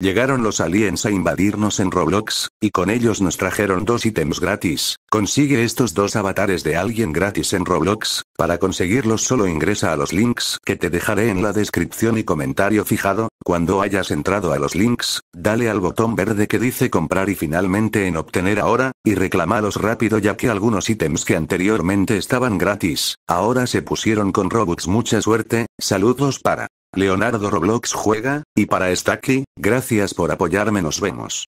Llegaron los aliens a invadirnos en Roblox, y con ellos nos trajeron dos ítems gratis. Consigue estos dos avatares de alguien gratis en Roblox, para conseguirlos solo ingresa a los links que te dejaré en la descripción y comentario fijado, cuando hayas entrado a los links, dale al botón verde que dice comprar y finalmente en obtener ahora, y reclamalos rápido ya que algunos ítems que anteriormente estaban gratis, ahora se pusieron con Robux mucha suerte, saludos para... Leonardo Roblox juega, y para aquí, gracias por apoyarme nos vemos.